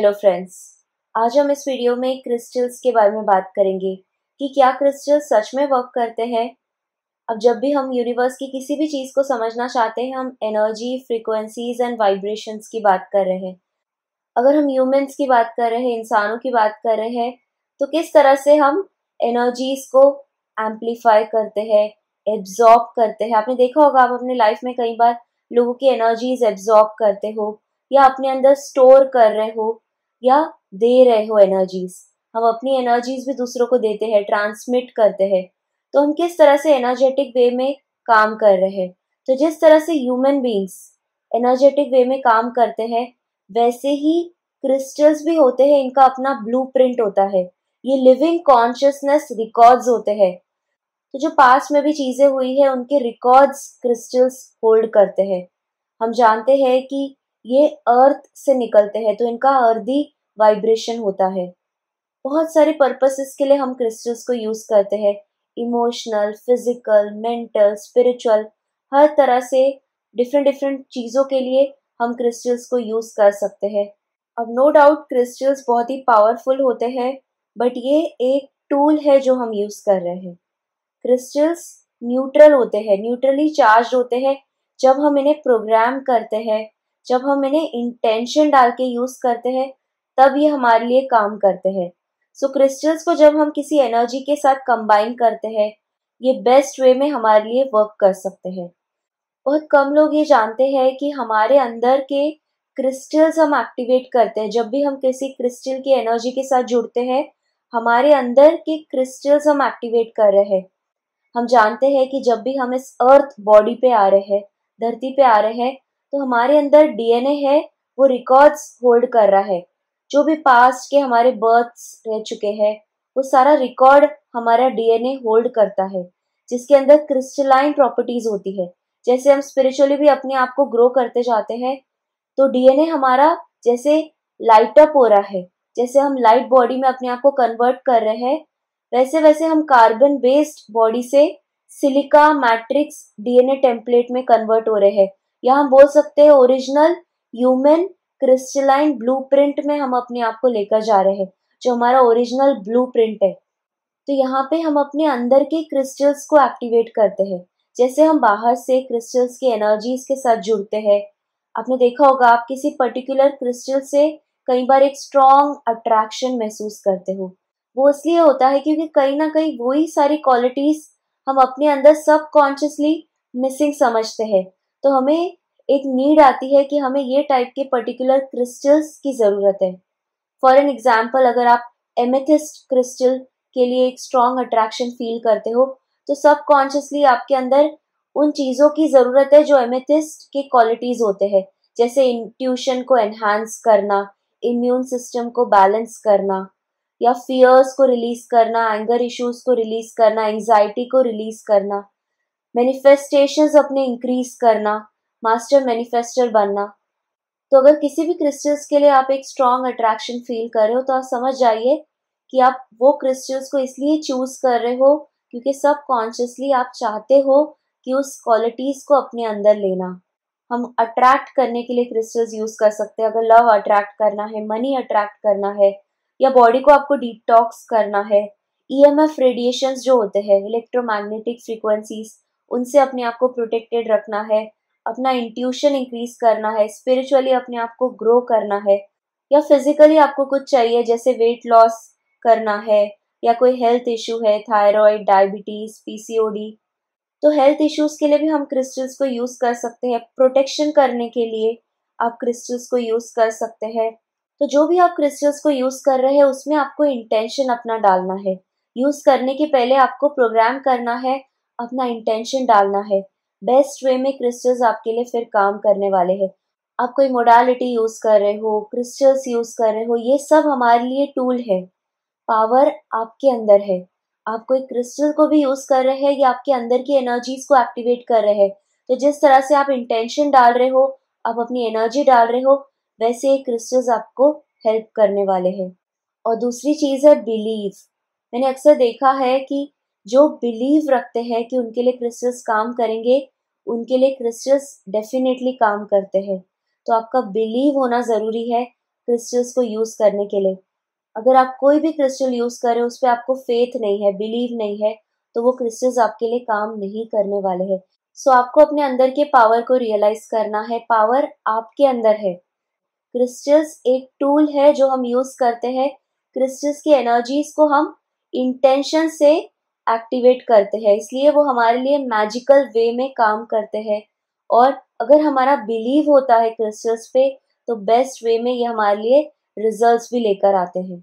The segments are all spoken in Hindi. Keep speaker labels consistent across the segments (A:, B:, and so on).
A: हेलो फ्रेंड्स आज हम इस वीडियो में क्रिस्टल्स के बारे में बात करेंगे कि क्या क्रिस्टल्स सच में वर्क करते हैं अब जब भी हम यूनिवर्स की किसी भी चीज़ को समझना चाहते हैं हम एनर्जी फ्रीक्वेंसीज एंड वाइब्रेशंस की बात कर रहे हैं अगर हम ह्यूमंस की बात कर रहे हैं इंसानों की बात कर रहे हैं तो किस तरह से हम एनर्जीज को एम्पलीफाई करते हैं एब्जॉर्ब करते हैं आपने देखा होगा आप अपने लाइफ में कई बार लोगों की एनर्जीज एब्जॉर्ब करते हो या अपने अंदर स्टोर कर रहे हो या दे रहे हो एनर्जीज हम अपनी एनर्जीज भी दूसरों को देते हैं ट्रांसमिट करते हैं तो हम किस तरह से एनर्जेटिक वे में काम कर रहे हैं तो जिस तरह से ह्यूमन बींग्स एनर्जेटिक वे में काम करते हैं वैसे ही क्रिस्टल्स भी होते हैं इनका अपना ब्लू होता है ये लिविंग कॉन्शियसनेस रिकॉर्ड्स होते हैं तो जो पास में भी चीज़ें हुई है उनके रिकॉर्ड्स क्रिस्टल्स होल्ड करते हैं हम जानते हैं कि ये अर्थ से निकलते हैं तो इनका अर्दी वाइब्रेशन होता है बहुत सारे पर्पसेस के लिए हम क्रिस्टल्स को यूज़ करते हैं इमोशनल फिजिकल मेंटल स्पिरिचुअल हर तरह से डिफरेंट डिफरेंट चीज़ों के लिए हम क्रिस्टल्स को यूज़ कर सकते हैं अब नो डाउट क्रिस्टल्स बहुत ही पावरफुल होते हैं बट ये एक टूल है जो हम यूज़ कर रहे हैं क्रिस्टल्स न्यूट्रल होते हैं न्यूट्रली चार्ज होते हैं जब हम इन्हें प्रोग्राम करते हैं जब हम इन्हें इंटेंशन डाल के यूज़ करते हैं तब ये हमारे लिए काम करते हैं सो so, क्रिस्टल्स को जब हम किसी एनर्जी के साथ कंबाइन करते हैं ये बेस्ट वे में हमारे लिए वर्क कर सकते हैं बहुत कम लोग ये जानते हैं कि हमारे अंदर के क्रिस्टल्स हम एक्टिवेट करते हैं जब भी हम किसी क्रिस्टल की एनर्जी के साथ जुड़ते हैं हमारे अंदर के क्रिस्टल्स हम एक्टिवेट कर रहे हैं हम जानते हैं कि जब भी हम इस अर्थ बॉडी पे आ रहे हैं धरती पे आ रहे हैं तो हमारे अंदर डीएनए है वो रिकॉर्ड्स होल्ड कर रहा है जो भी पास्ट के हमारे बर्थ्स रह चुके हैं वो सारा रिकॉर्ड हमारा डीएनए होल्ड करता है जिसके अंदर क्रिस्टलाइन प्रॉपर्टीज होती है जैसे हम स्पिरिचुअली भी अपने आप को ग्रो करते जाते हैं तो डीएनए हमारा जैसे लाइट अप हो रहा है जैसे हम लाइट बॉडी में अपने आप को कन्वर्ट कर रहे हैं वैसे वैसे हम कार्बन बेस्ड बॉडी से सिलिका मैट्रिक्स डीएनए टेम्पलेट में कन्वर्ट हो रहे हैं या हम बोल सकते हैं ओरिजिनल ह्यूमन क्रिस्टलाइन ब्लूप्रिंट में हम अपने आप को लेकर जा रहे हैं जो हमारा ओरिजिनल ब्लूप्रिंट है तो यहाँ पे हम अपने अंदर के क्रिस्टल्स को एक्टिवेट करते हैं जैसे हम बाहर से क्रिस्टल्स की एनर्जीज के साथ जुड़ते हैं आपने देखा होगा आप किसी पर्टिकुलर क्रिस्टल से कई बार एक स्ट्रॉन्ग अट्रैक्शन महसूस करते हो वो इसलिए होता है क्योंकि कहीं ना कहीं वही सारी क्वालिटीज हम अपने अंदर सब कॉन्शियसली मिसिंग समझते हैं तो हमें एक नीड आती है कि हमें ये टाइप के पर्टिकुलर क्रिस्टल्स की ज़रूरत है फॉर एन एग्जाम्पल अगर आप एमेथिस्ट क्रिस्टल के लिए एक स्ट्रॉन्ग अट्रैक्शन फील करते हो तो सबकॉन्शियसली आपके अंदर उन चीज़ों की ज़रूरत है जो एमेथिस्ट के क्वालिटीज़ होते हैं जैसे इंट्यूशन को एनहांस करना इम्यून सिस्टम को बैलेंस करना या फियर्स को रिलीज करना एंगर इश्यूज को रिलीज करना एंजाइटी को रिलीज करना मैनिफेस्टेशंस अपने इंक्रीज करना मास्टर मैनिफेस्टर बनना तो अगर किसी भी क्रिस्टल्स के लिए आप एक स्ट्रॉन्ग अट्रैक्शन फील कर रहे हो तो आप समझ जाइए कि आप वो क्रिस्टल्स को इसलिए चूज कर रहे हो क्योंकि सब कॉन्शियसली आप चाहते हो कि उस क्वालिटीज़ को अपने अंदर लेना हम अट्रैक्ट करने के लिए क्रिस्टल्स यूज़ कर सकते हैं अगर लव अट्रैक्ट करना है मनी अट्रैक्ट करना है या बॉडी को आपको डिटॉक्स करना है ई एम एफ रेडिएशन जो होते हैं इलेक्ट्रोमैग्नेटिक फ्रिक्वेंसीज उनसे अपने आप को प्रोटेक्टेड रखना है अपना इंट्यूशन इंक्रीज करना है स्पिरिचुअली अपने आप को ग्रो करना है या फिजिकली आपको कुछ चाहिए जैसे वेट लॉस करना है या कोई हेल्थ इशू है थायराइड डायबिटीज़ पीसीओडी तो हेल्थ इश्यूज के लिए भी हम क्रिस्टल्स को यूज़ कर सकते हैं प्रोटेक्शन करने के लिए आप क्रिस्टल्स को यूज़ कर सकते हैं तो जो भी आप क्रिस्टल्स को यूज़ कर रहे हैं उसमें आपको इंटेंशन अपना डालना है यूज़ करने के पहले आपको प्रोग्राम करना है अपना इंटेंशन डालना है बेस्ट वे में क्रिस्टल्स आपके लिए फिर काम करने वाले हैं आप कोई मोडालिटी यूज़ कर रहे हो क्रिस्टल्स यूज़ कर रहे हो ये सब हमारे लिए टूल है पावर आपके अंदर है आप कोई क्रिस्टल को भी यूज़ कर रहे हैं या आपके अंदर की एनर्जीज को एक्टिवेट कर रहे हैं तो जिस तरह से आप इंटेंशन डाल रहे हो आप अपनी एनर्जी डाल रहे हो वैसे ये क्रिस्टल्स आपको हेल्प करने वाले हैं और दूसरी चीज़ है बिलीव मैंने अक्सर देखा है कि जो बिलीव रखते हैं कि उनके लिए क्रिस्टल्स काम करेंगे उनके लिए क्रिस्टल्स डेफिनेटली काम करते हैं तो आपका बिलीव होना ज़रूरी है क्रिस्टल्स को यूज़ करने के लिए अगर आप कोई भी क्रिस्टल यूज़ करें उस पर आपको फेथ नहीं है बिलीव नहीं है तो वो क्रिस्टल्स आपके लिए काम नहीं करने वाले हैं सो so, आपको अपने अंदर के पावर को रियलाइज करना है पावर आपके अंदर है क्रिस्टल्स एक टूल है जो हम यूज़ करते हैं क्रिस्टल्स की एनर्जीज को हम इंटेंशन से एक्टिवेट करते हैं इसलिए वो हमारे लिए मैजिकल वे में काम करते हैं और अगर हमारा बिलीव होता है क्रिस्टल्स पे तो बेस्ट वे में ये हमारे लिए रिजल्ट्स भी लेकर आते हैं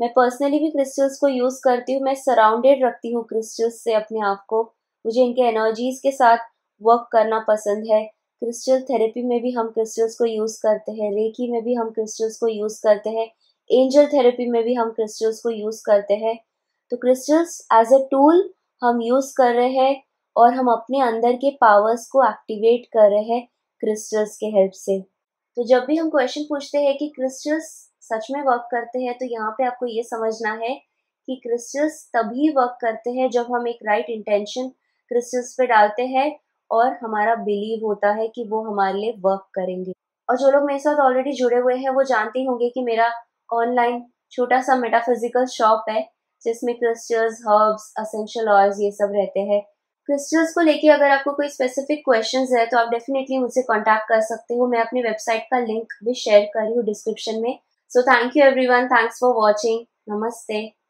A: मैं पर्सनली भी क्रिस्टल्स को यूज़ करती हूँ मैं सराउंडेड रखती हूँ क्रिस्टल्स से अपने आप को मुझे इनके एनर्जीज के साथ वर्क करना पसंद है क्रिस्टल थेरेपी में भी हम क्रिस्टल्स को यूज़ करते हैं रेकी में भी हम क्रिस्टल्स को यूज़ करते हैं एंजल थेरेपी में भी हम क्रिस्टल्स को यूज़ करते हैं तो क्रिस्टल्स एज अ टूल हम यूज़ कर रहे हैं और हम अपने अंदर के पावर्स को एक्टिवेट कर रहे हैं क्रिस्टल्स के हेल्प से तो जब भी हम क्वेश्चन पूछते हैं कि क्रिस्टल्स सच में वर्क करते हैं तो यहाँ पे आपको ये समझना है कि क्रिस्टल्स तभी वर्क करते हैं जब हम एक राइट इंटेंशन क्रिस्टल्स पे डालते हैं और हमारा बिलीव होता है कि वो हमारे लिए वर्क करेंगे और जो लोग मेरे साथ ऑलरेडी जुड़े हुए हैं वो जानते होंगे कि मेरा ऑनलाइन छोटा सा मेटाफिजिकल शॉप है जिसमें क्रिस्टल्स हर्ब्स असेंशियल ऑयल्स ये सब रहते हैं क्रिस्टल्स को लेके अगर आपको कोई स्पेसिफिक क्वेश्चंस है तो आप डेफिनेटली मुझसे कांटेक्ट कर सकते हो मैं अपनी वेबसाइट का लिंक भी शेयर कर रही हूँ डिस्क्रिप्शन में so thank you everyone thanks for watching नमस्ते